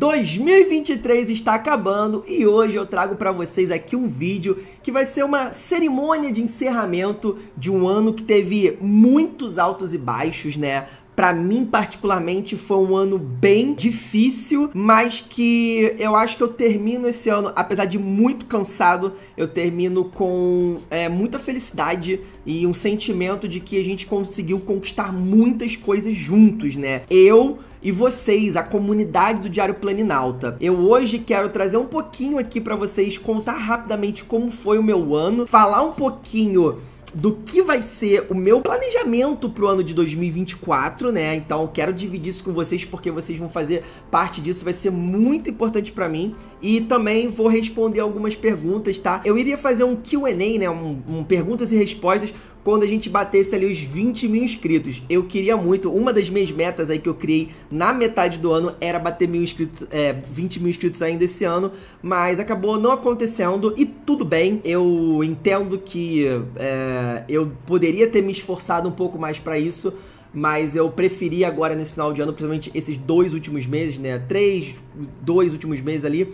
2023 está acabando e hoje eu trago para vocês aqui um vídeo que vai ser uma cerimônia de encerramento de um ano que teve muitos altos e baixos, né? Para mim, particularmente, foi um ano bem difícil, mas que eu acho que eu termino esse ano, apesar de muito cansado, eu termino com é, muita felicidade e um sentimento de que a gente conseguiu conquistar muitas coisas juntos, né? Eu e vocês, a comunidade do Diário Planinalta. Eu hoje quero trazer um pouquinho aqui para vocês, contar rapidamente como foi o meu ano, falar um pouquinho do que vai ser o meu planejamento pro ano de 2024, né? Então quero dividir isso com vocês porque vocês vão fazer parte disso, vai ser muito importante para mim e também vou responder algumas perguntas, tá? Eu iria fazer um Q&A, né? Um, um perguntas e respostas quando a gente batesse ali os 20 mil inscritos. Eu queria muito, uma das minhas metas aí que eu criei na metade do ano era bater mil inscritos, é, 20 mil inscritos ainda esse ano, mas acabou não acontecendo e tudo bem. Eu entendo que é, eu poderia ter me esforçado um pouco mais para isso, mas eu preferi agora nesse final de ano, principalmente esses dois últimos meses, né? Três, dois últimos meses ali,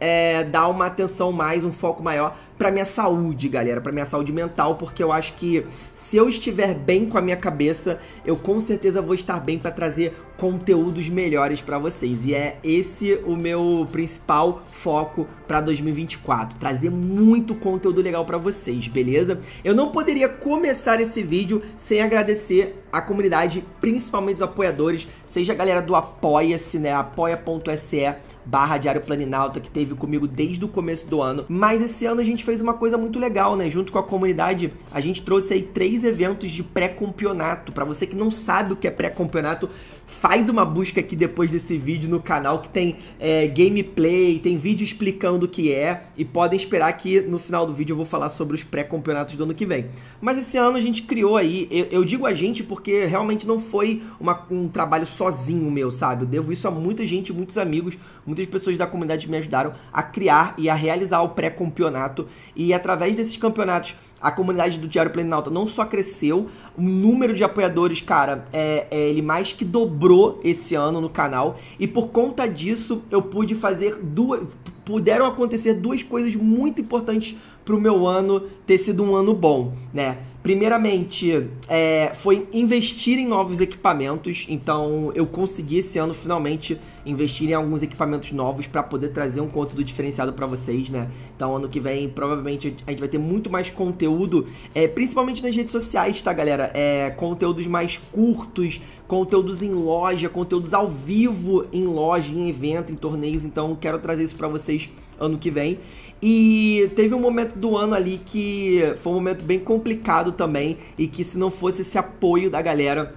é, dar uma atenção mais, um foco maior para minha saúde, galera, para minha saúde mental, porque eu acho que se eu estiver bem com a minha cabeça, eu com certeza vou estar bem para trazer conteúdos melhores para vocês. E é esse o meu principal foco para 2024, trazer muito conteúdo legal para vocês, beleza? Eu não poderia começar esse vídeo sem agradecer a comunidade, principalmente os apoiadores, seja a galera do Apoia-se, né? apoia.se barra Diário Planinalta, que teve comigo desde o começo do ano. Mas esse ano a gente fez uma coisa muito legal, né? Junto com a comunidade, a gente trouxe aí três eventos de pré-campeonato. para você que não sabe o que é pré-campeonato, faz uma busca aqui depois desse vídeo no canal que tem é, gameplay, tem vídeo explicando o que é e podem esperar que no final do vídeo eu vou falar sobre os pré-campeonatos do ano que vem. Mas esse ano a gente criou aí, eu, eu digo a gente porque realmente não foi uma, um trabalho sozinho meu, sabe? Eu devo isso a muita gente, muitos amigos, muitas pessoas da comunidade me ajudaram a criar e a realizar o pré-campeonato e através desses campeonatos a comunidade do Diário Planalto não só cresceu, o número de apoiadores, cara, é, é, ele mais que dobrou esse ano no canal. E por conta disso, eu pude fazer duas. Puderam acontecer duas coisas muito importantes pro meu ano ter sido um ano bom, né? Primeiramente, é, foi investir em novos equipamentos. Então, eu consegui esse ano finalmente investir em alguns equipamentos novos para poder trazer um conteúdo diferenciado para vocês, né? Então, ano que vem, provavelmente a gente vai ter muito mais conteúdo, é, principalmente nas redes sociais, tá, galera? É, conteúdos mais curtos, conteúdos em loja, conteúdos ao vivo em loja, em evento, em torneios. Então, quero trazer isso para vocês ano que vem. E teve um momento do ano ali que foi um momento bem complicado também e que se não fosse esse apoio da galera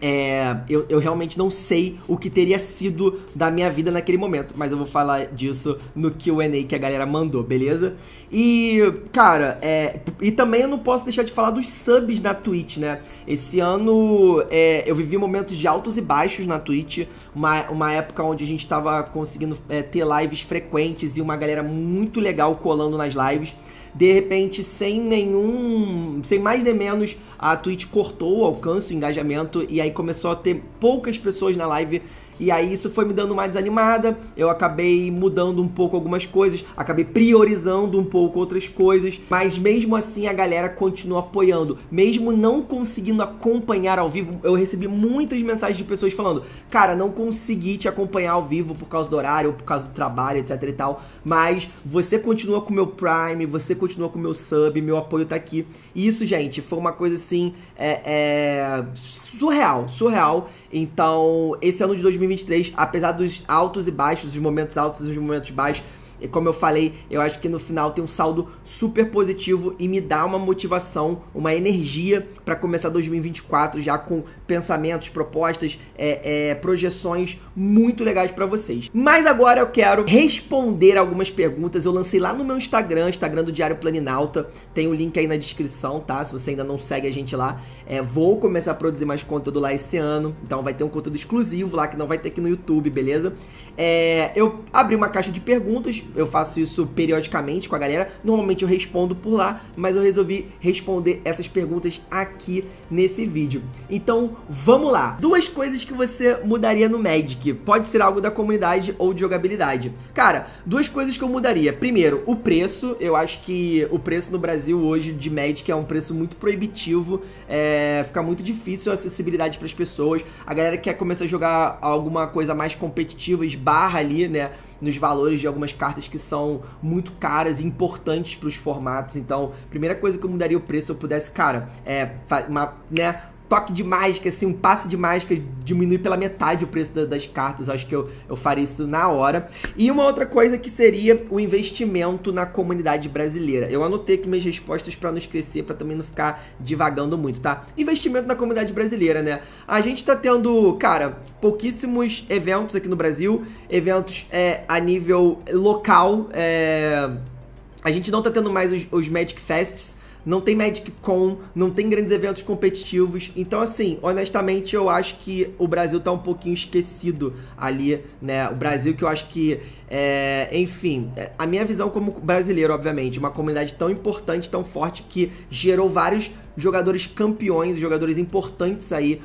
é, eu, eu, realmente não sei o que teria sido da minha vida naquele momento, mas eu vou falar disso no QA que a galera mandou, beleza? E, cara, é, e também eu não posso deixar de falar dos subs na Twitch, né? Esse ano é, eu vivi momentos de altos e baixos na Twitch, uma, uma época onde a gente tava conseguindo é, ter lives frequentes e uma galera muito legal colando nas lives de repente, sem nenhum. sem mais nem menos, a Twitch cortou o alcance, o engajamento, e aí começou a ter poucas pessoas na live e aí isso foi me dando uma desanimada, eu acabei mudando um pouco algumas coisas, acabei priorizando um pouco outras coisas, mas mesmo assim a galera continua apoiando. Mesmo não conseguindo acompanhar ao vivo, eu recebi muitas mensagens de pessoas falando: "Cara, não consegui te acompanhar ao vivo por causa do horário, por causa do trabalho, etc e tal, mas você continua com o meu Prime, você continua com o meu sub, meu apoio tá aqui". E isso, gente, foi uma coisa assim é, é surreal, surreal. Então, esse ano de 2020 2023, apesar dos altos e baixos, dos momentos altos e dos momentos baixos, e como eu falei, eu acho que no final tem um saldo super positivo e me dá uma motivação, uma energia para começar 2024 já com pensamentos, propostas, é, é, projeções muito legais para vocês. Mas agora eu quero responder algumas perguntas. Eu lancei lá no meu Instagram, Instagram do Diário Planinalta. Tem o um link aí na descrição, tá? Se você ainda não segue a gente lá, é, vou começar a produzir mais conteúdo lá esse ano. Então vai ter um conteúdo exclusivo lá que não vai ter aqui no YouTube, beleza? É, eu abri uma caixa de perguntas. Eu faço isso periodicamente com a galera. Normalmente eu respondo por lá, mas eu resolvi responder essas perguntas aqui nesse vídeo. Então vamos lá. Duas coisas que você mudaria no Magic. Pode ser algo da comunidade ou de jogabilidade. Cara, duas coisas que eu mudaria. Primeiro, o preço. Eu acho que o preço no Brasil hoje de Magic é um preço muito proibitivo. É, fica muito difícil a acessibilidade para as pessoas. A galera quer começar a jogar alguma coisa mais competitiva, esbarra ali, né? Nos valores de algumas cartas que são muito caras e importantes para os formatos. Então, primeira coisa que eu mudaria o preço se eu pudesse, cara, é uma, né, toque de mágica, assim, um passe de mágica diminui pela metade o preço da, das cartas. Eu acho que eu, eu faria isso na hora. E uma outra coisa que seria o investimento na comunidade brasileira. Eu anotei aqui minhas respostas para nos crescer, para também não ficar divagando muito, tá? Investimento na comunidade brasileira, né? A gente tá tendo, cara, pouquíssimos eventos aqui no Brasil, eventos é, a nível local. É... A gente não tá tendo mais os, os Magic Fests não tem Magic Con, não tem grandes eventos competitivos. Então, assim, honestamente, eu acho que o Brasil tá um pouquinho esquecido ali, né? O Brasil que eu acho que. É, enfim, é, a minha visão como brasileiro, obviamente, uma comunidade tão importante, tão forte, que gerou vários jogadores campeões, jogadores importantes aí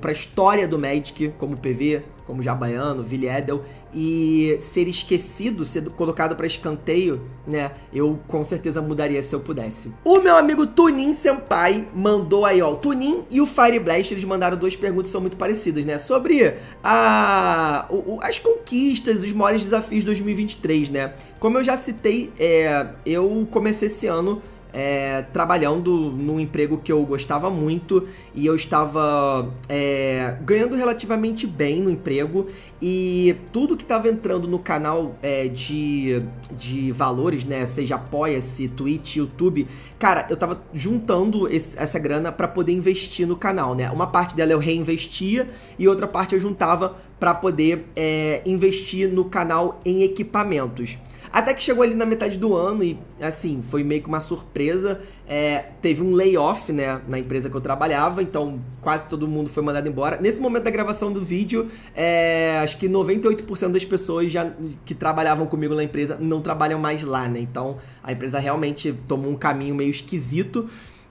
para a história do Magic, como PV, como Jabaiano, Vili Edel, e ser esquecido, ser colocado para escanteio, né? Eu com certeza mudaria se eu pudesse. O meu amigo Tunin Senpai mandou aí, ó. O Tunin e o Fire Blast, eles mandaram duas perguntas são muito parecidas, né? Sobre a, o, as conquistas, os maiores desafios de 2023, né? Como eu já citei, é, eu comecei esse ano é, trabalhando num emprego que eu gostava muito e eu estava é, ganhando relativamente bem no emprego e tudo que estava entrando no canal é, de, de valores, né, seja apoia-se, Twitch, YouTube, cara, eu estava juntando esse, essa grana para poder investir no canal, né? Uma parte dela eu reinvestia e outra parte eu juntava para poder é, investir no canal em equipamentos. Até que chegou ali na metade do ano e, assim, foi meio que uma surpresa. É, teve um layoff, né, na empresa que eu trabalhava, então quase todo mundo foi mandado embora. Nesse momento da gravação do vídeo, é, acho que 98% das pessoas já, que trabalhavam comigo na empresa não trabalham mais lá, né? Então a empresa realmente tomou um caminho meio esquisito.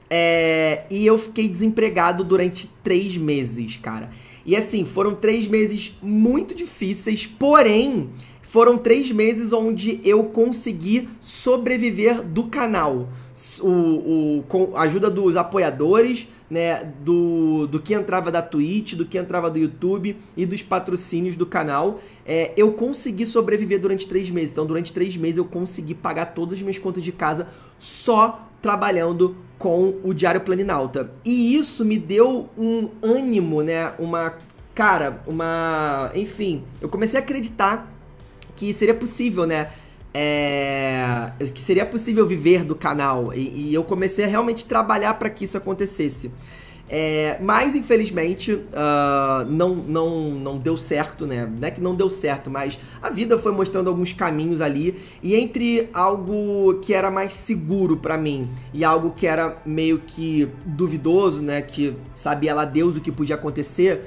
É, e eu fiquei desempregado durante três meses, cara. E assim, foram três meses muito difíceis, porém, foram três meses onde eu consegui sobreviver do canal. O, o, com a ajuda dos apoiadores, né, do, do que entrava da Twitch, do que entrava do YouTube e dos patrocínios do canal, é, eu consegui sobreviver durante três meses. Então, durante três meses, eu consegui pagar todas as minhas contas de casa só trabalhando com o Diário Planinauta. E isso me deu um ânimo, né, uma cara, uma. Enfim, eu comecei a acreditar que seria possível, né? É, que seria possível viver do canal e, e eu comecei a realmente trabalhar para que isso acontecesse. É, mas infelizmente uh, não, não, não deu certo, né? Não é que não deu certo, mas a vida foi mostrando alguns caminhos ali e entre algo que era mais seguro para mim e algo que era meio que duvidoso, né? Que sabia lá Deus o que podia acontecer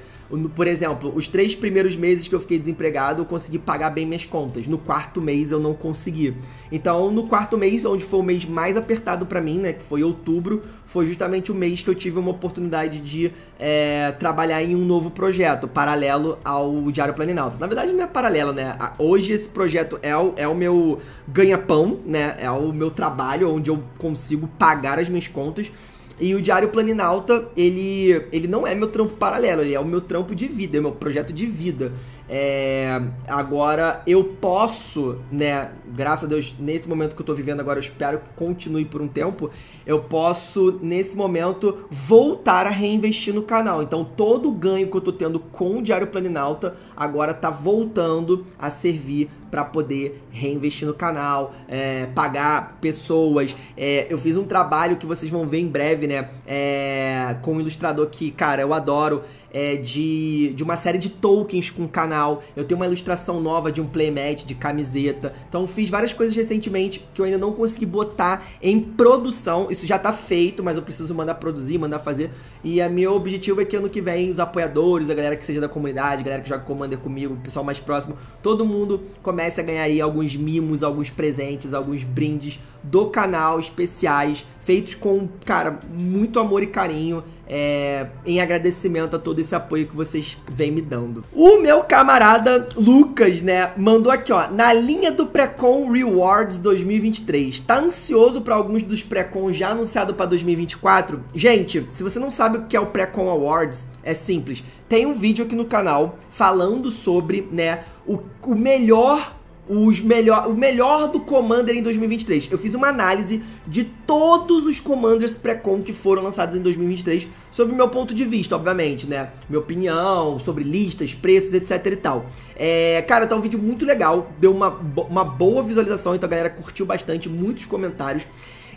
por exemplo, os três primeiros meses que eu fiquei desempregado, eu consegui pagar bem minhas contas. No quarto mês eu não consegui. Então, no quarto mês, onde foi o mês mais apertado para mim, né, que foi outubro, foi justamente o mês que eu tive uma oportunidade de é, trabalhar em um novo projeto, paralelo ao Diário Planinalto. Na verdade, não é paralelo, né? Hoje esse projeto é o, é o meu ganha-pão, né? É o meu trabalho, onde eu consigo pagar as minhas contas e o Diário Planinauta, ele, ele não é meu trampo paralelo, ele é o meu trampo de vida, é o meu projeto de vida. É, agora eu posso, né? Graças a Deus, nesse momento que eu tô vivendo agora, eu espero que continue por um tempo. Eu posso, nesse momento, voltar a reinvestir no canal. Então, todo o ganho que eu tô tendo com o Diário Planinauta agora tá voltando a servir para poder reinvestir no canal, é, pagar pessoas. É, eu fiz um trabalho que vocês vão ver em breve, né? É, com um ilustrador que, cara, eu adoro. É, de, de uma série de tokens com o canal. Eu tenho uma ilustração nova de um playmat, de camiseta. Então fiz várias coisas recentemente que eu ainda não consegui botar em produção. Isso já tá feito, mas eu preciso mandar produzir, mandar fazer. E a meu objetivo é que ano que vem os apoiadores, a galera que seja da comunidade, a galera que joga Commander comigo, o pessoal mais próximo, todo mundo comece comece a ganhar aí alguns mimos, alguns presentes, alguns brindes do canal especiais, feitos com, cara, muito amor e carinho é, em agradecimento a todo esse apoio que vocês vêm me dando. O meu camarada Lucas, né, mandou aqui, ó, na linha do Precon Rewards 2023. Tá ansioso para alguns dos Precon já anunciado para 2024? Gente, se você não sabe o que é o Precon Awards, é simples. Tem um vídeo aqui no canal falando sobre, né, o, o melhor os melhor, o melhor do Commander em 2023. Eu fiz uma análise de todos os Commanders pré-com que foram lançados em 2023, sobre o meu ponto de vista, obviamente, né? Minha opinião, sobre listas, preços, etc e tal. É, cara, tá um vídeo muito legal, deu uma, uma boa visualização, então a galera curtiu bastante, muitos comentários.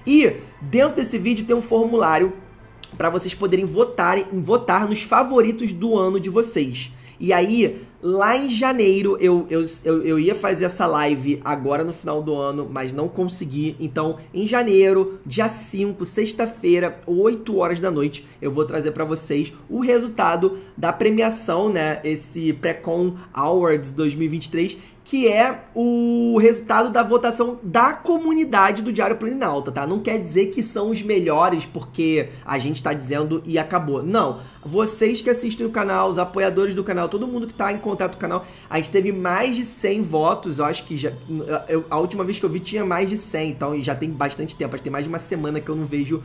E dentro desse vídeo tem um formulário para vocês poderem votarem, votar nos favoritos do ano de vocês. E aí, Lá em janeiro, eu, eu, eu, eu, ia fazer essa live agora no final do ano, mas não consegui. Então, em janeiro, dia 5, sexta-feira, 8 horas da noite, eu vou trazer para vocês o resultado da premiação, né? Esse Precon Awards 2023, que é o resultado da votação da comunidade do Diário Planinalta, tá? Não quer dizer que são os melhores porque a gente tá dizendo e acabou. Não. Vocês que assistem o canal, os apoiadores do canal, todo mundo que tá em contato com o canal, a gente teve mais de 100 votos, eu acho que já eu, a última vez que eu vi tinha mais de 100, então já tem bastante tempo, acho que tem mais de uma semana que eu não vejo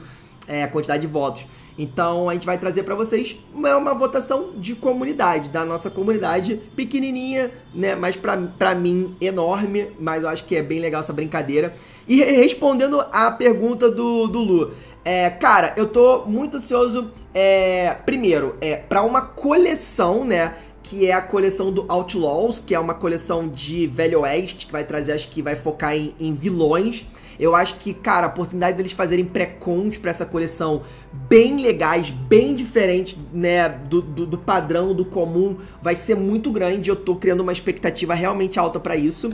é, a quantidade de votos. Então a gente vai trazer para vocês uma, uma votação de comunidade, da nossa comunidade pequenininha, né? Mas para mim enorme, mas eu acho que é bem legal essa brincadeira. E respondendo à pergunta do, do Lu, é, cara, eu tô muito ansioso, é, primeiro, é, para uma coleção, né? que é a coleção do Outlaws, que é uma coleção de Velho Oeste, que vai trazer, acho que vai focar em, em vilões. Eu acho que, cara, a oportunidade deles fazerem pré-cons pra essa coleção bem legais, bem diferentes, né, do, do, do, padrão, do comum, vai ser muito grande. Eu tô criando uma expectativa realmente alta para isso.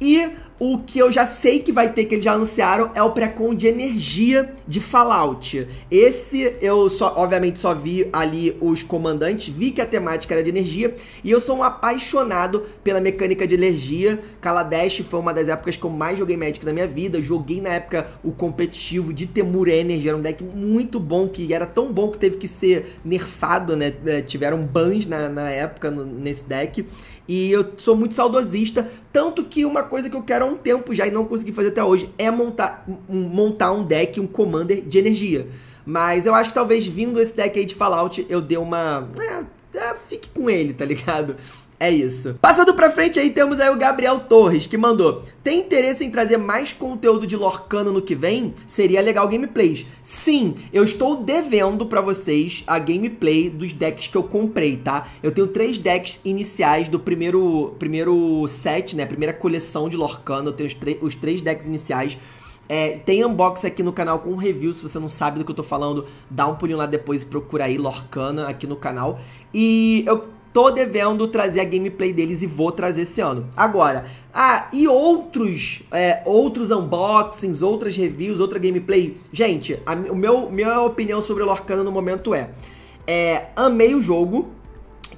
E o que eu já sei que vai ter, que eles já anunciaram, é o pré-con de energia de Fallout. Esse eu só, obviamente, só vi ali os comandantes, vi que a temática era de energia, e eu sou um apaixonado pela mecânica de energia. Kaladesh foi uma das épocas que eu mais joguei Magic na minha vida. Joguei na época o competitivo de Temur Energy, era um deck muito bom, que era tão bom que teve que ser nerfado, né? É, tiveram bans na, na época no, nesse deck. E eu sou muito saudosista, tanto que uma coisa que eu quero há um tempo já e não consegui fazer até hoje, é montar um, montar um deck, um commander de energia. Mas eu acho que talvez vindo esse deck aí de Fallout, eu dê uma. É, é, fique com ele, tá ligado? É isso. Passando pra frente aí, temos aí o Gabriel Torres, que mandou. Tem interesse em trazer mais conteúdo de Lorcana no que vem? Seria legal gameplays. Sim, eu estou devendo para vocês a gameplay dos decks que eu comprei, tá? Eu tenho três decks iniciais do primeiro, primeiro set, né? Primeira coleção de Lorcana. Eu tenho os, os três decks iniciais. É, tem unboxing aqui no canal com review, se você não sabe do que eu tô falando, dá um pulinho lá depois e procura aí, Lorcana, aqui no canal. E eu tô devendo trazer a gameplay deles e vou trazer esse ano. Agora, ah, e outros, é, outros unboxings, outras reviews, outra gameplay. Gente, a o meu, minha opinião sobre o Lorcana no momento é, é, amei o jogo,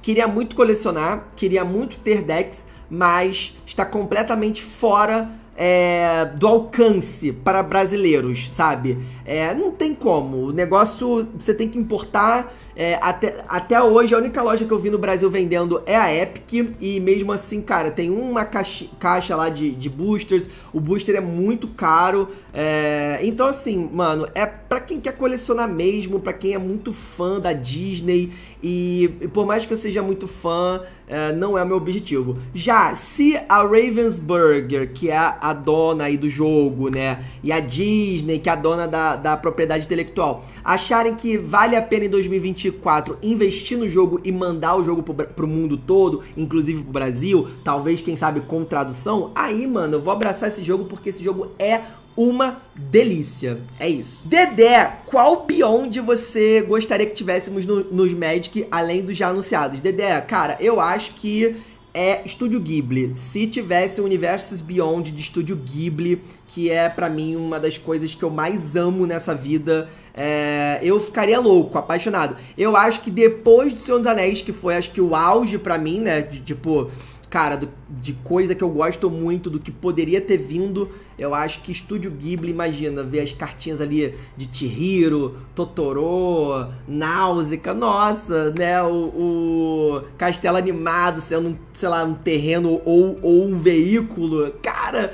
queria muito colecionar, queria muito ter decks, mas está completamente fora é, do alcance para brasileiros, sabe? É, não tem como. O negócio você tem que importar. É, até, até hoje, a única loja que eu vi no Brasil vendendo é a Epic. E mesmo assim, cara, tem uma caixa, caixa lá de, de boosters. O booster é muito caro. É, então, assim, mano, é para quem quer colecionar mesmo, para quem é muito fã da Disney. E, e por mais que eu seja muito fã, é, não é o meu objetivo. Já se a Ravensburger, que é a dona aí do jogo, né? E a Disney, que é a dona da, da propriedade intelectual, acharem que vale a pena em 2024 investir no jogo e mandar o jogo pro, pro mundo todo, inclusive pro Brasil, talvez, quem sabe, com tradução, aí, mano, eu vou abraçar esse jogo porque esse jogo é uma delícia. É isso. Dedé, qual Beyond você gostaria que tivéssemos no, nos Magic, além dos já anunciados? Dedé, cara, eu acho que é Estúdio Ghibli. Se tivesse o Universos Beyond de Estúdio Ghibli, que é para mim uma das coisas que eu mais amo nessa vida, é... eu ficaria louco, apaixonado. Eu acho que depois de Senhor dos Anéis, que foi acho que o auge para mim, né, de, tipo cara, do, de coisa que eu gosto muito, do que poderia ter vindo, eu acho que Estúdio Ghibli, imagina, ver as cartinhas ali de Chihiro, Totoro, Náusea, nossa, né, o, o, castelo animado sendo, sei lá, um terreno ou, ou um veículo, cara...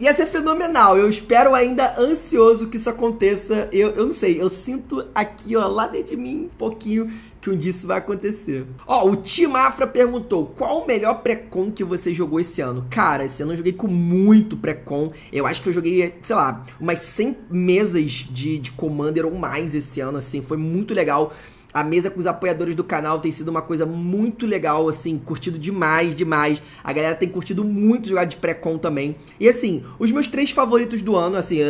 Ia ser fenomenal. Eu espero ainda ansioso que isso aconteça. Eu, eu não sei, eu sinto aqui, ó, lá dentro de mim um pouquinho que um dia isso vai acontecer. Ó, o Tim Afra perguntou: qual o melhor pré-com que você jogou esse ano? Cara, esse ano eu joguei com muito pré-com. Eu acho que eu joguei, sei lá, umas 100 mesas de, de Commander ou mais esse ano, assim. Foi muito legal. A mesa com os apoiadores do canal tem sido uma coisa muito legal, assim, curtido demais, demais. A galera tem curtido muito jogar de pré-com também. E assim, os meus três favoritos do ano, assim, é,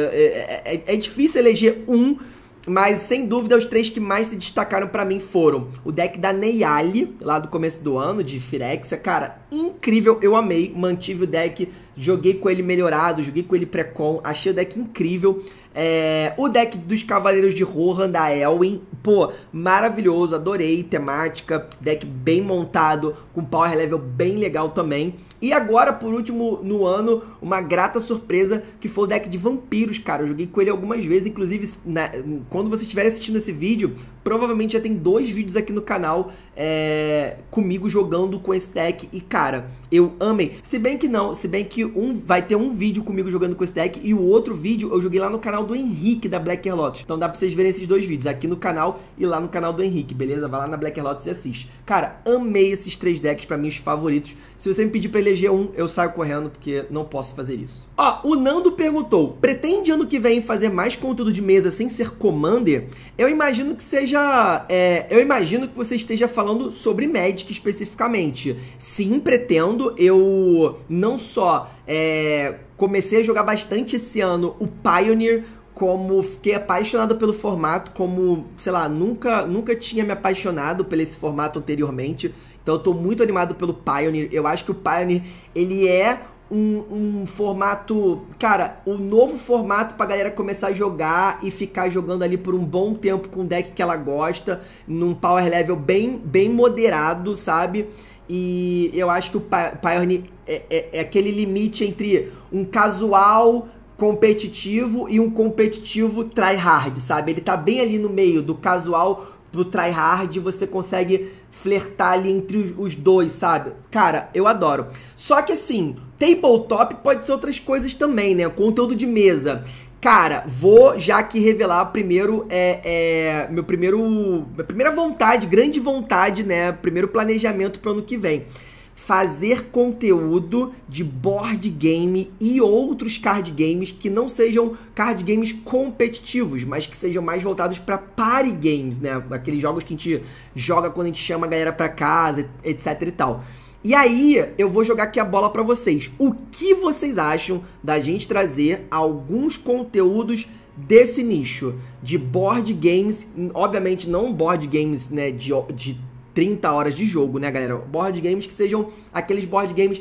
é, é, é difícil eleger um, mas sem dúvida os três que mais se destacaram para mim foram o deck da Neyali, lá do começo do ano, de Firexia. Cara, incrível, eu amei, mantive o deck, joguei com ele melhorado, joguei com ele pré-com, achei o deck incrível. É, o deck dos Cavaleiros de Rohan da Elwin, pô, maravilhoso, adorei, temática, deck bem montado, com power level bem legal também. E agora, por último, no ano, uma grata surpresa que foi o deck de vampiros, cara. Eu joguei com ele algumas vezes, inclusive na, quando você estiver assistindo esse vídeo, Provavelmente já tem dois vídeos aqui no canal é, comigo jogando com esse deck. E, cara, eu amei. Se bem que não, se bem que um vai ter um vídeo comigo jogando com esse deck e o outro vídeo eu joguei lá no canal do Henrique da Black Hair Lotus. Então dá pra vocês verem esses dois vídeos aqui no canal e lá no canal do Henrique, beleza? Vai lá na Black Hair Lotus e assiste. Cara, amei esses três decks, pra mim, os favoritos. Se você me pedir pra eleger um, eu saio correndo, porque não posso fazer isso. Ó, o Nando perguntou, pretende ano que vem fazer mais conteúdo de mesa sem ser Commander? Eu imagino que seja esteja. É, eu imagino que você esteja falando sobre Magic especificamente. Sim, pretendo. Eu não só é, comecei a jogar bastante esse ano o Pioneer, como fiquei apaixonado pelo formato, como, sei lá, nunca, nunca tinha me apaixonado por esse formato anteriormente. Então eu tô muito animado pelo Pioneer. Eu acho que o Pioneer, ele é um, um formato. Cara, o um novo formato pra galera começar a jogar e ficar jogando ali por um bom tempo com o deck que ela gosta, num power level bem, bem moderado, sabe? E eu acho que o Pioneer é, é, é aquele limite entre um casual competitivo e um competitivo tryhard, sabe? Ele tá bem ali no meio do casual pro tryhard, você consegue flertar ali entre os, dois, sabe? Cara, eu adoro. Só que assim, Tabletop pode ser outras coisas também, né? Conteúdo de mesa. Cara, vou já aqui revelar primeiro é, é, meu primeiro minha primeira vontade, grande vontade, né? Primeiro planejamento para ano que vem. Fazer conteúdo de board game e outros card games que não sejam card games competitivos, mas que sejam mais voltados para party games, né? Aqueles jogos que a gente joga quando a gente chama a galera para casa, etc e tal. E aí, eu vou jogar aqui a bola para vocês. O que vocês acham da gente trazer alguns conteúdos desse nicho de board games, obviamente não board games, né, de, de 30 horas de jogo, né, galera? Board games que sejam aqueles board games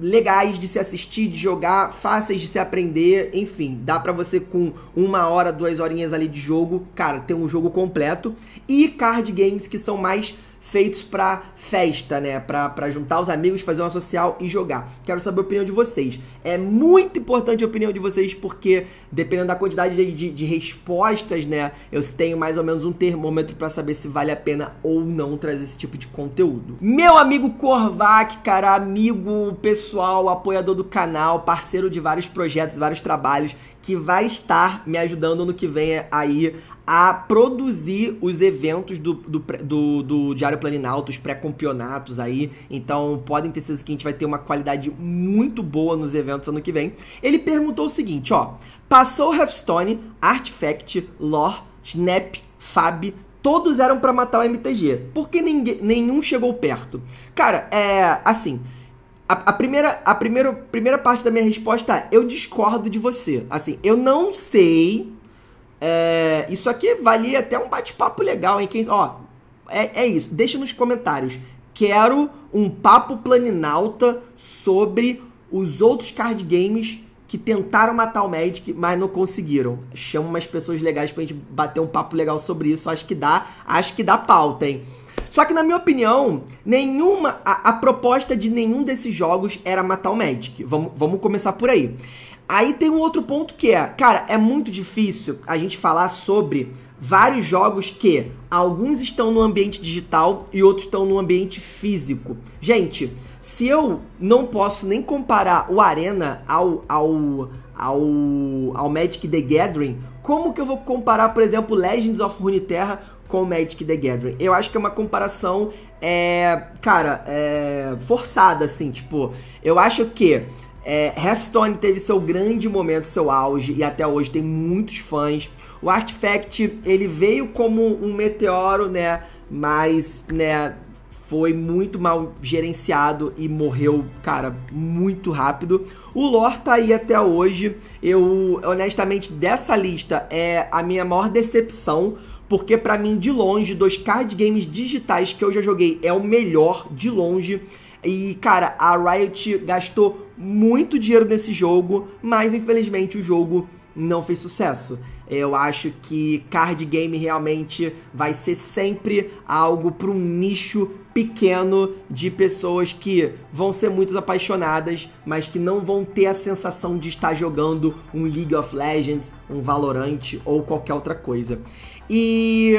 legais de se assistir, de jogar, fáceis de se aprender, enfim, dá para você com uma hora, duas horinhas ali de jogo, cara, ter um jogo completo e card games que são mais feitos para festa, né? Para juntar os amigos, fazer uma social e jogar. Quero saber a opinião de vocês. É muito importante a opinião de vocês porque dependendo da quantidade de, de, de respostas, né, eu tenho mais ou menos um termômetro para saber se vale a pena ou não trazer esse tipo de conteúdo. Meu amigo Corvac, cara, amigo pessoal, apoiador do canal, parceiro de vários projetos, vários trabalhos, que vai estar me ajudando no que vem aí a produzir os eventos do, do, do, do Diário Planinalto, os pré-campeonatos aí. Então, podem ter certeza que a gente vai ter uma qualidade muito boa nos eventos ano que vem. Ele perguntou o seguinte, ó. Passou Hearthstone, Artifact, Lore, Snap, Fab, todos eram para matar o MTG. Por que ninguém, nenhum chegou perto? Cara, é assim... A, a, primeira, a primeira, primeira parte da minha resposta é: eu discordo de você. Assim, eu não sei é, isso aqui valia até um bate-papo legal, hein? Quem, ó, é, é isso. Deixa nos comentários. Quero um papo planinalta sobre os outros card games que tentaram matar o Magic, mas não conseguiram. Chama umas pessoas legais pra gente bater um papo legal sobre isso. Acho que dá, acho que dá pauta, hein? Só que na minha opinião, nenhuma a, a proposta de nenhum desses jogos era matar o Magic. Vamos, vamos começar por aí. Aí tem um outro ponto que é, cara, é muito difícil a gente falar sobre vários jogos que alguns estão no ambiente digital e outros estão no ambiente físico. Gente, se eu não posso nem comparar o Arena ao, ao, ao, ao Magic the Gathering, como que eu vou comparar, por exemplo, Legends of Runeterra com o Magic the Gathering? Eu acho que é uma comparação, é, cara, é, forçada, assim, tipo, eu acho que é, Hearthstone teve seu grande momento, seu auge, e até hoje tem muitos fãs. O Artifact, ele veio como um meteoro, né? Mas, né, foi muito mal gerenciado e morreu, cara, muito rápido. O lore tá aí até hoje. Eu, honestamente, dessa lista é a minha maior decepção porque para mim, de longe, dos card games digitais que eu já joguei, é o melhor de longe. E, cara, a Riot gastou muito dinheiro nesse jogo, mas infelizmente o jogo não fez sucesso. Eu acho que card game realmente vai ser sempre algo para um nicho pequeno de pessoas que vão ser muito apaixonadas, mas que não vão ter a sensação de estar jogando um League of Legends, um Valorant ou qualquer outra coisa. E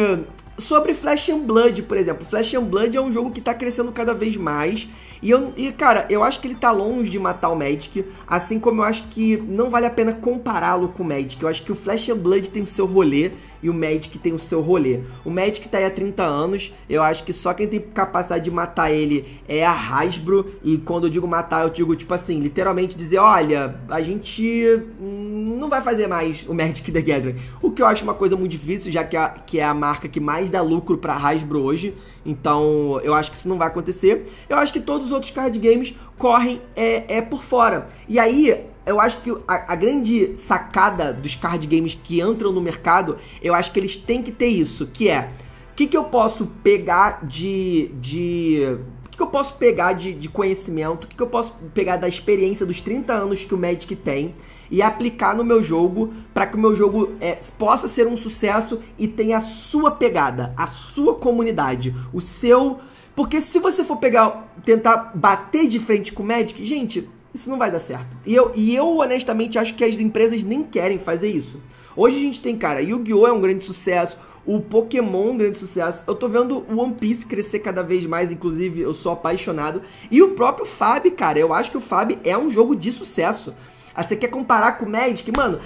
sobre Flash and Blood, por exemplo, Flash and Blood é um jogo que está crescendo cada vez mais e, eu, e, cara, eu acho que ele tá longe de matar o Magic, assim como eu acho que não vale a pena compará-lo com o Magic. Eu acho que o Flash and Blood tem o seu rolê e o Magic tem o seu rolê. O Magic tá aí há 30 anos, eu acho que só quem tem capacidade de matar ele é a Hasbro, e quando eu digo matar, eu digo tipo assim, literalmente dizer, olha, a gente não vai fazer mais o Magic the Gathering. O que eu acho uma coisa muito difícil, já que, a, que é a marca que mais dá lucro pra Hasbro hoje, então eu acho que isso não vai acontecer. Eu acho que todos os outros card games correm é, é por fora. E aí, eu acho que a, a, grande sacada dos card games que entram no mercado, eu acho que eles têm que ter isso, que é o que, que eu posso pegar de. de o que, que eu posso pegar de, de conhecimento, o que, que eu posso pegar da experiência dos 30 anos que o Magic tem e aplicar no meu jogo para que o meu jogo é, possa ser um sucesso e tenha a sua pegada, a sua comunidade, o seu porque se você for pegar, tentar bater de frente com o Magic, gente, isso não vai dar certo. E eu, e eu honestamente acho que as empresas nem querem fazer isso. Hoje a gente tem, cara, Yu-Gi-Oh! é um grande sucesso, o Pokémon é um grande sucesso. Eu tô vendo o One Piece crescer cada vez mais, inclusive eu sou apaixonado. E o próprio Fab, cara, eu acho que o Fab é um jogo de sucesso. Ah, você quer comparar com o Magic? Mano,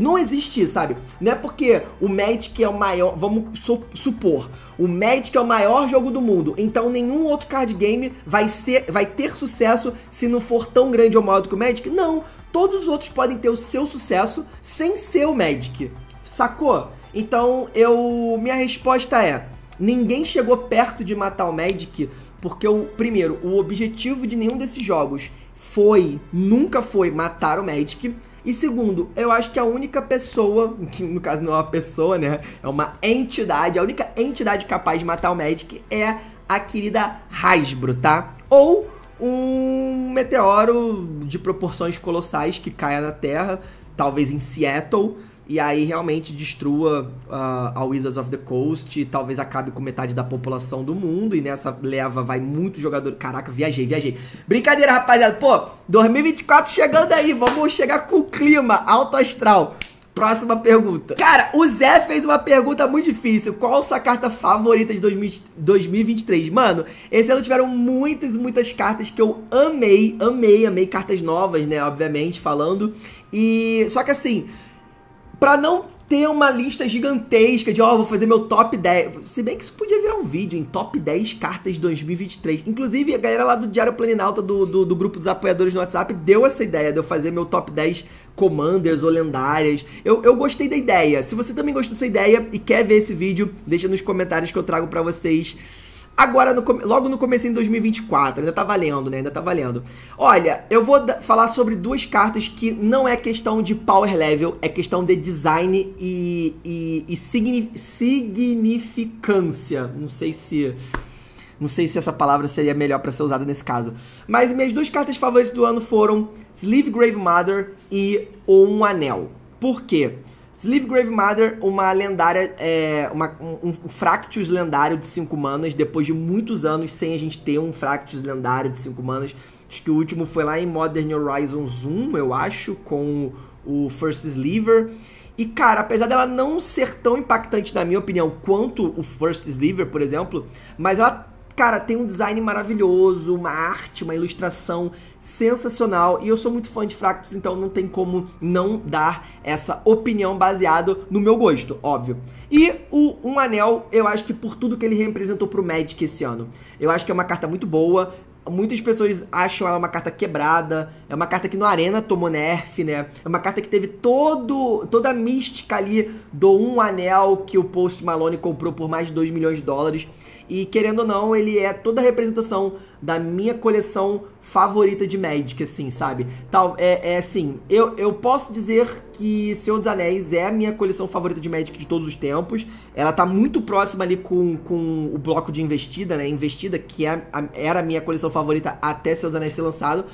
não existe, sabe? Não é porque o Magic é o maior. Vamos supor. O Magic é o maior jogo do mundo. Então nenhum outro card game vai, ser, vai ter sucesso se não for tão grande ou maior do que o Magic? Não. Todos os outros podem ter o seu sucesso sem ser o Magic. Sacou? Então eu. Minha resposta é. Ninguém chegou perto de matar o Magic, porque o primeiro, o objetivo de nenhum desses jogos foi, nunca foi matar o Magic. E segundo, eu acho que a única pessoa, que no caso não é uma pessoa, né? É uma entidade, a única entidade capaz de matar o Magic é a querida Hasbro, tá? Ou um meteoro de proporções colossais que caia na Terra, talvez em Seattle, e aí realmente destrua uh, a Wizards of the Coast, talvez acabe com metade da população do mundo, e nessa leva vai muito jogador. Caraca, viajei, viajei. Brincadeira, rapaziada. Pô, 2024 chegando aí, vamos chegar com o clima alto astral. Próxima pergunta. Cara, o Zé fez uma pergunta muito difícil. Qual sua carta favorita de 2023? Mano, esse ano tiveram muitas, muitas cartas que eu amei, amei, amei. Cartas novas, né? Obviamente, falando. E. Só que assim para não ter uma lista gigantesca de, ó, oh, vou fazer meu top 10. Se bem que isso podia virar um vídeo em top 10 cartas de 2023. Inclusive, a galera lá do Diário Planinalta, do, do, do, grupo dos apoiadores no WhatsApp, deu essa ideia de eu fazer meu top 10 commanders ou lendárias. Eu, eu gostei da ideia. Se você também gostou dessa ideia e quer ver esse vídeo, deixa nos comentários que eu trago para vocês agora, no, logo no começo de 2024. Ainda tá valendo, né? Ainda tá valendo. Olha, eu vou falar sobre duas cartas que não é questão de power level, é questão de design e, e, e signi significância. Não sei se. Não sei se essa palavra seria melhor para ser usada nesse caso. Mas minhas duas cartas favoritas do ano foram Sleeve Grave Mother e Um Anel. Por quê? Sleeve Grave Mother, uma lendária, é, uma, um, um Fractus lendário de 5 manas, depois de muitos anos sem a gente ter um Fractus lendário de 5 manas. Acho que o último foi lá em Modern Horizons 1, eu acho, com o First Sliver. E, cara, apesar dela não ser tão impactante, na minha opinião, quanto o First Sliver, por exemplo, mas ela Cara, tem um design maravilhoso, uma arte, uma ilustração sensacional. E eu sou muito fã de Fractus, então não tem como não dar essa opinião baseado no meu gosto, óbvio. E o Um Anel, eu acho que por tudo que ele representou pro Magic esse ano. Eu acho que é uma carta muito boa, muitas pessoas acham ela uma carta quebrada, é uma carta que no Arena tomou nerf, né? É uma carta que teve todo, toda a mística ali do Um Anel que o Post Malone comprou por mais de 2 milhões de dólares. E querendo ou não, ele é toda a representação da minha coleção favorita de Magic, assim, sabe? Tal, é, é assim, eu, eu posso dizer que Senhor dos Anéis é a minha coleção favorita de Magic de todos os tempos. Ela tá muito próxima ali com, com o bloco de investida, né? Investida, que é, a, era a minha coleção favorita até Senhor dos Anéis ser lançado.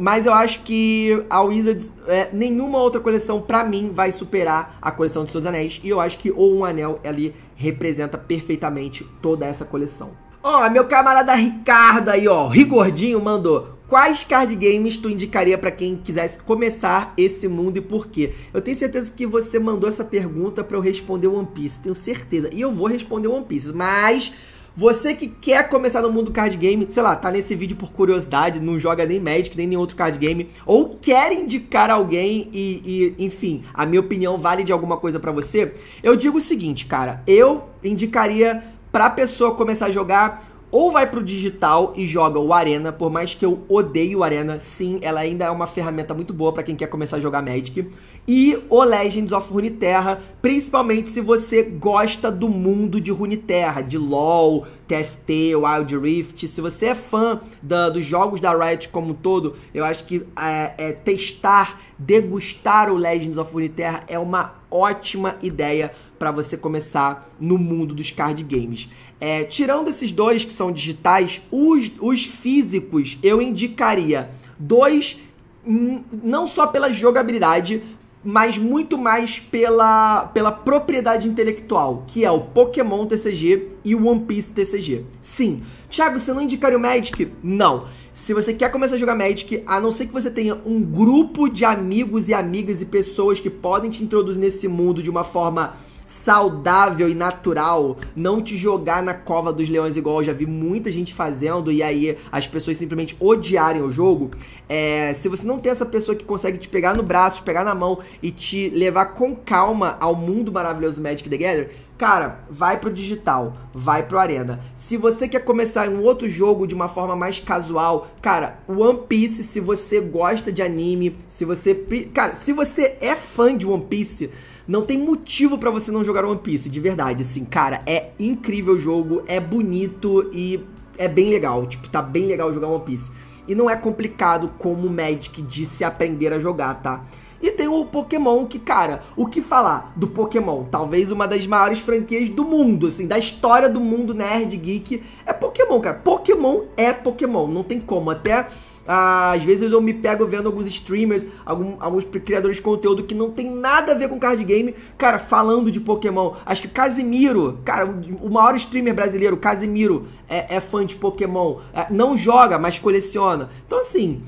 Mas eu acho que a Wizards, é, nenhuma outra coleção para mim vai superar a coleção de Seus Anéis. E eu acho que Ou Um Anel ali representa perfeitamente toda essa coleção. Ó, oh, meu camarada Ricardo aí, ó, Rigordinho mandou. Quais card games tu indicaria para quem quisesse começar esse mundo e por quê? Eu tenho certeza que você mandou essa pergunta para eu responder One Piece, tenho certeza. E eu vou responder One Piece, mas você que quer começar no mundo card game, sei lá, tá nesse vídeo por curiosidade, não joga nem Magic, nem nenhum outro card game, ou quer indicar alguém e, e enfim, a minha opinião vale de alguma coisa para você, eu digo o seguinte, cara, eu indicaria para a pessoa começar a jogar ou vai pro digital e joga o Arena, por mais que eu odeie o Arena, sim, ela ainda é uma ferramenta muito boa para quem quer começar a jogar Magic. E o Legends of Runeterra, principalmente se você gosta do mundo de Runeterra, de LoL, TFT, Wild Rift. Se você é fã da, dos jogos da Riot como um todo, eu acho que é, é testar degustar o Legends of Runeterra é uma ótima ideia para você começar no mundo dos card games. É, tirando esses dois que são digitais, os, os físicos eu indicaria dois, hum, não só pela jogabilidade, mas muito mais pela, pela propriedade intelectual, que é o Pokémon TCG e o One Piece TCG. Sim. Thiago, você não indicaria o Magic? Não. Se você quer começar a jogar Magic, a não ser que você tenha um grupo de amigos e amigas e pessoas que podem te introduzir nesse mundo de uma forma saudável e natural, não te jogar na cova dos leões igual eu já vi muita gente fazendo e aí as pessoas simplesmente odiarem o jogo. É, se você não tem essa pessoa que consegue te pegar no braço, te pegar na mão e te levar com calma ao mundo maravilhoso do Magic the Gathering, cara, vai pro digital, vai pro Arena. Se você quer começar um outro jogo de uma forma mais casual, cara, One Piece, se você gosta de anime, se você, cara, se você é fã de One Piece, não tem motivo para você não jogar One Piece, de verdade, assim, cara, é incrível o jogo, é bonito e é bem legal, tipo, tá bem legal jogar One Piece. E não é complicado como Magic disse aprender a jogar, tá? E tem o Pokémon, que, cara, o que falar do Pokémon? Talvez uma das maiores franquias do mundo, assim, da história do mundo nerd geek. É Pokémon, cara. Pokémon é Pokémon, não tem como. Até. Ah, às vezes eu me pego vendo alguns streamers, algum, alguns criadores de conteúdo que não tem nada a ver com card game, cara, falando de Pokémon. Acho que Casimiro, cara, o maior streamer brasileiro, Casimiro, é, é fã de Pokémon. É, não joga, mas coleciona. Então, assim,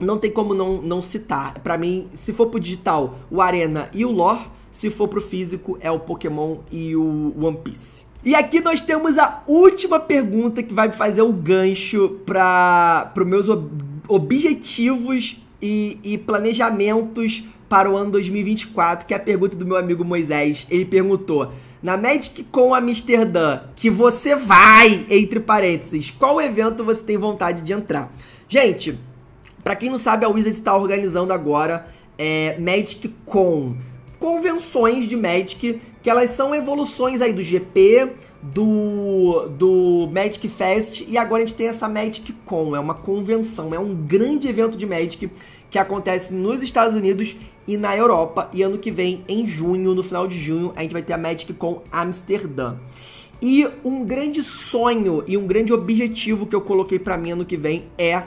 não tem como não, não citar. Para mim, se for pro digital, o Arena e o Lore. Se for pro físico, é o Pokémon e o One Piece. E aqui nós temos a última pergunta que vai fazer o gancho para os meus ob objetivos e, e planejamentos para o ano 2024, que é a pergunta do meu amigo Moisés. Ele perguntou: na Magic com Amsterdã, que você vai, entre parênteses, qual evento você tem vontade de entrar? Gente, para quem não sabe, a Wizards está organizando agora é, Magic Con, convenções de Magic, que elas são evoluções aí do GP, do, do Magic Fest, e agora a gente tem essa Magic Con, é uma convenção, é um grande evento de Magic que acontece nos Estados Unidos e na Europa, e ano que vem, em junho, no final de junho, a gente vai ter a Magic Con Amsterdã. E um grande sonho e um grande objetivo que eu coloquei para mim ano que vem é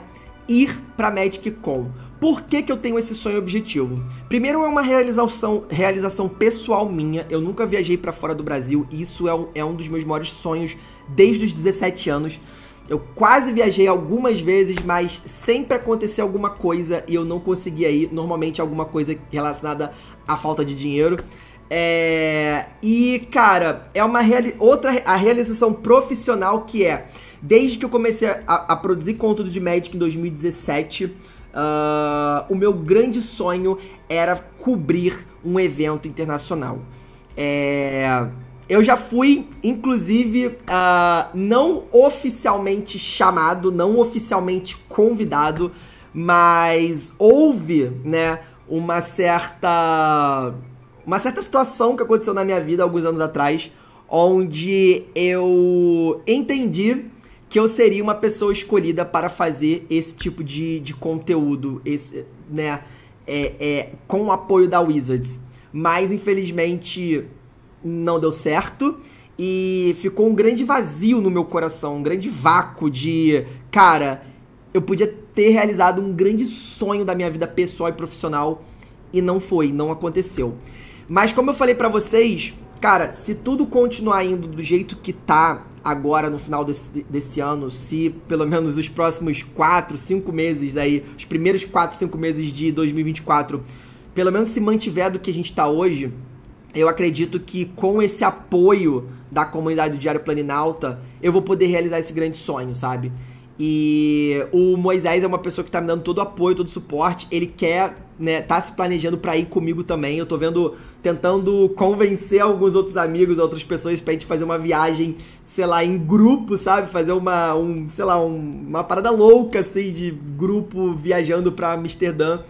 ir para Magic Con. Por que, que eu tenho esse sonho objetivo? Primeiro é uma realização, realização pessoal minha. Eu nunca viajei para fora do Brasil. Isso é um, é um dos meus maiores sonhos desde os 17 anos. Eu quase viajei algumas vezes, mas sempre acontecia alguma coisa e eu não conseguia ir. Normalmente alguma coisa relacionada à falta de dinheiro. É... E, cara, é uma reali... outra a realização profissional que é Desde que eu comecei a, a produzir conteúdo de Magic em 2017, uh, ah, o meu grande sonho era cobrir um evento internacional. É, eu já fui, inclusive, uh, não oficialmente chamado, não oficialmente convidado, mas houve, né, uma certa uma certa situação que aconteceu na minha vida alguns anos atrás, onde eu entendi que eu seria uma pessoa escolhida para fazer esse tipo de, de conteúdo, esse, né? É, é, com o apoio da Wizards. Mas infelizmente não deu certo e ficou um grande vazio no meu coração, um grande vácuo de, cara, eu podia ter realizado um grande sonho da minha vida pessoal e profissional e não foi, não aconteceu. Mas como eu falei para vocês, Cara, se tudo continuar indo do jeito que tá agora no final desse, desse ano, se pelo menos os próximos 4, 5 meses aí, os primeiros 4, 5 meses de 2024, pelo menos se mantiver do que a gente tá hoje, eu acredito que com esse apoio da comunidade do Diário Planinalta, eu vou poder realizar esse grande sonho, sabe? E o Moisés é uma pessoa que tá me dando todo o apoio, todo o suporte. Ele quer né, tá se planejando para ir comigo também. Eu tô vendo, tentando convencer alguns outros amigos, outras pessoas pra gente fazer uma viagem, sei lá, em grupo, sabe? Fazer uma, um, sei lá, um, uma parada louca, assim, de grupo viajando pra Amsterdã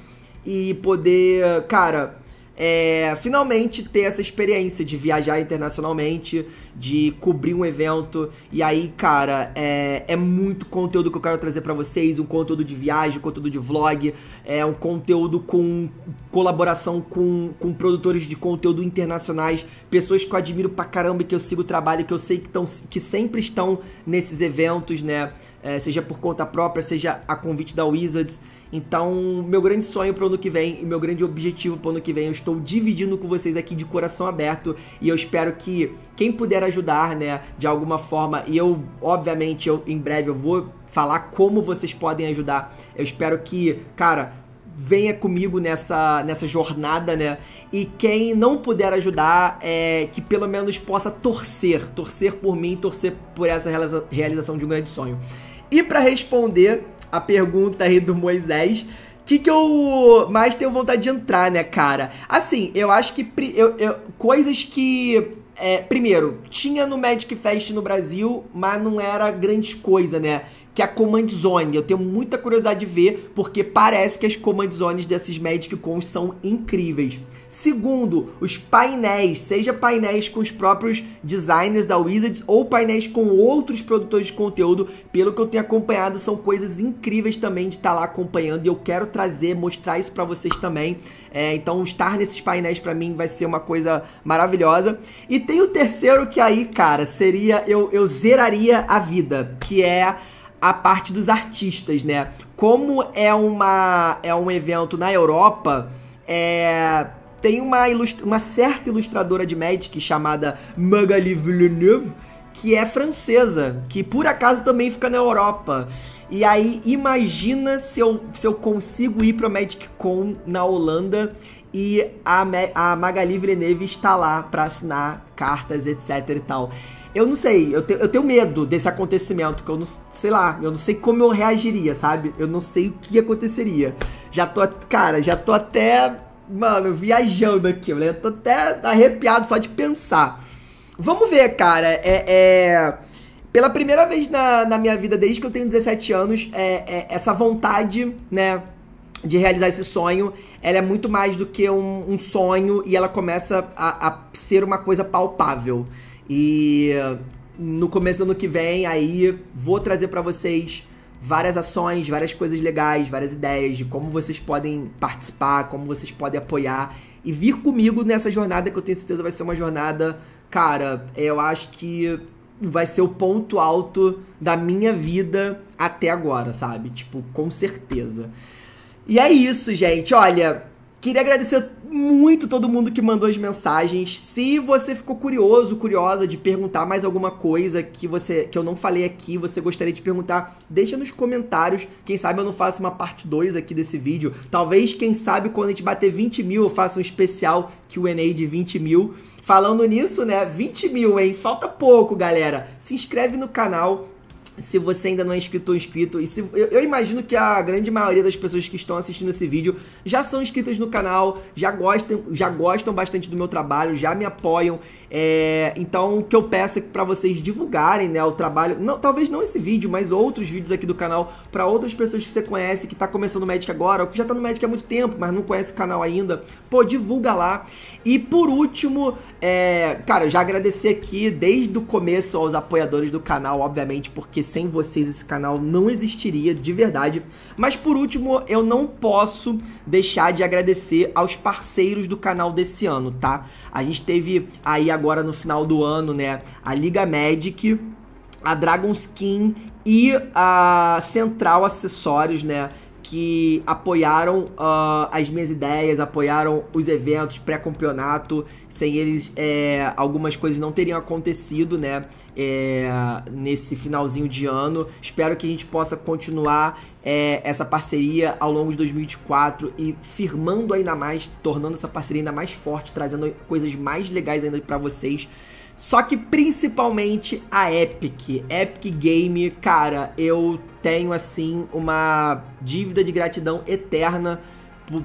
e poder, cara é, finalmente ter essa experiência de viajar internacionalmente, de cobrir um evento. E aí, cara, é, é muito conteúdo que eu quero trazer para vocês: um conteúdo de viagem, um conteúdo de vlog, é um conteúdo com colaboração com, com produtores de conteúdo internacionais, pessoas que eu admiro pra caramba, que eu sigo o trabalho, que eu sei que, tão, que sempre estão nesses eventos, né? É, seja por conta própria, seja a convite da Wizards. Então, meu grande sonho pro ano que vem e meu grande objetivo pro ano que vem, eu estou dividindo com vocês aqui de coração aberto e eu espero que quem puder ajudar, né, de alguma forma, e eu, obviamente, eu em breve eu vou falar como vocês podem ajudar. Eu espero que, cara, venha comigo nessa, nessa jornada, né? E quem não puder ajudar, é que pelo menos possa torcer, torcer por mim, torcer por essa realização de um grande sonho. E para responder a pergunta aí do Moisés. O que, que eu mais tenho vontade de entrar, né, cara? Assim, eu acho que eu, eu, coisas que. É, primeiro, tinha no Magic Fest no Brasil, mas não era grande coisa, né? que é a Command Zone. Eu tenho muita curiosidade de ver, porque parece que as Command Zones desses Magic Cons são incríveis. Segundo, os painéis, seja painéis com os próprios designers da Wizards ou painéis com outros produtores de conteúdo, pelo que eu tenho acompanhado, são coisas incríveis também de estar tá lá acompanhando e eu quero trazer, mostrar isso para vocês também. É, então, estar nesses painéis para mim vai ser uma coisa maravilhosa. E tem o terceiro que aí, cara, seria eu, eu zeraria a vida, que é a parte dos artistas, né? Como é uma é um evento na Europa, é tem uma, ilustra uma certa ilustradora de Magic chamada Magali Villeneuve, que é francesa, que por acaso também fica na Europa. E aí, imagina se eu, se eu consigo ir para pro Magic Con na Holanda e a, a Magali Villeneuve está lá para assinar cartas, etc e tal. Eu não sei, eu, te, eu tenho medo desse acontecimento, que eu não sei lá, eu não sei como eu reagiria, sabe? Eu não sei o que aconteceria. Já tô, cara, já tô até, mano, viajando aqui, Eu tô até arrepiado só de pensar. Vamos ver, cara, é. é... Pela primeira vez na, na, minha vida, desde que eu tenho 17 anos, é, é, essa vontade, né, de realizar esse sonho, ela é muito mais do que um, um sonho e ela começa a, a, ser uma coisa palpável. E eh, no começo do ano que vem, aí vou trazer para vocês várias ações, várias coisas legais, várias ideias de como vocês podem participar, como vocês podem apoiar e vir comigo nessa jornada que eu tenho certeza vai ser uma jornada, cara, eu acho que vai ser o ponto alto da minha vida até agora, sabe? Tipo, com certeza. E é isso, gente. Olha, Queria agradecer muito todo mundo que mandou as mensagens. Se você ficou curioso, curiosa de perguntar mais alguma coisa que você que eu não falei aqui, você gostaria de perguntar, deixa nos comentários. Quem sabe eu não faço uma parte 2 aqui desse vídeo. Talvez, quem sabe, quando a gente bater 20 mil, eu faça um especial QA de 20 mil. Falando nisso, né? 20 mil, hein? Falta pouco, galera. Se inscreve no canal, se você ainda não é inscrito ou inscrito, e se, eu, eu, imagino que a grande maioria das pessoas que estão assistindo esse vídeo já são inscritas no canal, já gostam, já gostam bastante do meu trabalho, já me apoiam. É, então, o que eu peço é para vocês divulgarem né, o trabalho, não, talvez não esse vídeo, mas outros vídeos aqui do canal, para outras pessoas que você conhece, que está começando o Magic agora, ou que já está no Magic há muito tempo, mas não conhece o canal ainda, pô, divulga lá. E por último, é, cara, já agradecer aqui desde o começo aos apoiadores do canal, obviamente, porque sem vocês esse canal não existiria de verdade. Mas por último, eu não posso deixar de agradecer aos parceiros do canal desse ano, tá? A gente teve aí agora agora no final do ano, né? A Liga Magic, a Dragon's Skin e a Central Acessórios, né? que apoiaram uh, as minhas ideias, apoiaram os eventos pré-campeonato. Sem eles, é, algumas coisas não teriam acontecido, né? É, nesse finalzinho de ano. Espero que a gente possa continuar é, essa parceria ao longo de 2024 e firmando ainda mais, tornando essa parceria ainda mais forte, trazendo coisas mais legais ainda para vocês. Só que principalmente a Epic. Epic Game, cara, eu tenho assim uma dívida de gratidão eterna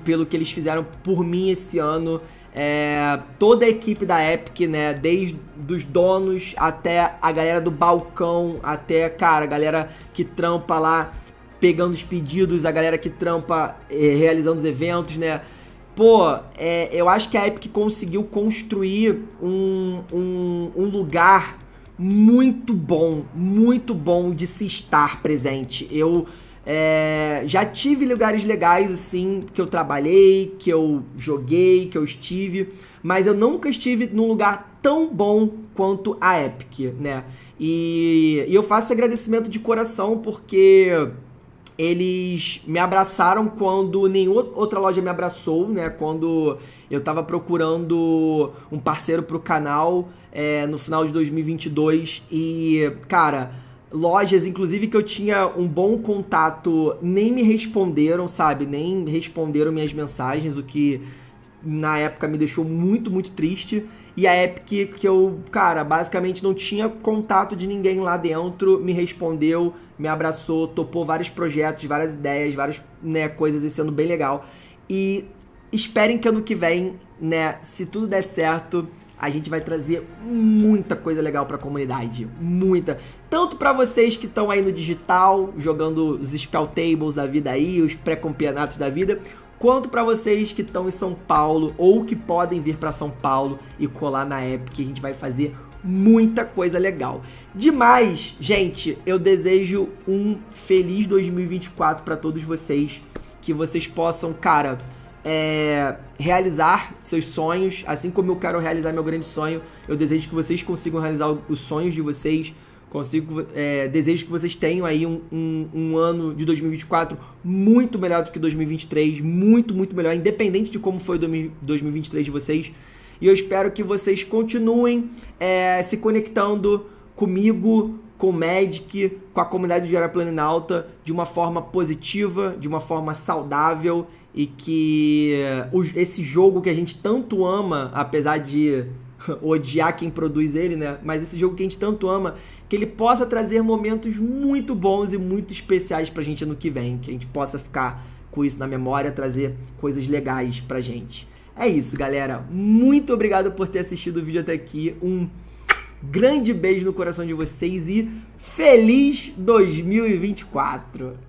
pelo que eles fizeram por mim esse ano. É, toda a equipe da Epic, né? Desde os donos até a galera do balcão, até, cara, a galera que trampa lá pegando os pedidos, a galera que trampa eh, realizando os eventos, né? pô, é, eu acho que a Epic conseguiu construir um, um, um lugar muito bom, muito bom de se estar presente. Eu é, já tive lugares legais assim que eu trabalhei, que eu joguei, que eu estive, mas eu nunca estive num lugar tão bom quanto a Epic, né? E, e eu faço agradecimento de coração porque eles me abraçaram quando nenhuma outra loja me abraçou, né? Quando eu estava procurando um parceiro para o canal é, no final de 2022 e, cara, lojas, inclusive que eu tinha um bom contato, nem me responderam, sabe? Nem responderam minhas mensagens, o que na época me deixou muito, muito triste. E a Epic, que eu, cara, basicamente não tinha contato de ninguém lá dentro, me respondeu, me abraçou, topou vários projetos, várias ideias, várias né, coisas e sendo bem legal. E esperem que ano que vem, né, se tudo der certo, a gente vai trazer muita coisa legal para a comunidade, muita. Tanto para vocês que estão aí no digital, jogando os spell tables da vida aí, os pré-campeonatos da vida, quanto para vocês que estão em São Paulo ou que podem vir para São Paulo e colar na Epic, a gente vai fazer muita coisa legal. Demais, gente, eu desejo um feliz 2024 para todos vocês, que vocês possam, cara, é, realizar seus sonhos, assim como eu quero realizar meu grande sonho, eu desejo que vocês consigam realizar os sonhos de vocês, Consigo, é, desejo que vocês tenham aí um, um, um, ano de 2024 muito melhor do que 2023, muito, muito melhor, independente de como foi 2023 de vocês. E eu espero que vocês continuem é, se conectando comigo, com o Magic, com a comunidade de alta de uma forma positiva, de uma forma saudável e que esse jogo que a gente tanto ama, apesar de odiar quem produz ele, né? Mas esse jogo que a gente tanto ama, que ele possa trazer momentos muito bons e muito especiais pra gente ano que vem, que a gente possa ficar com isso na memória, trazer coisas legais pra gente. É isso, galera. Muito obrigado por ter assistido o vídeo até aqui. Um grande beijo no coração de vocês e feliz 2024.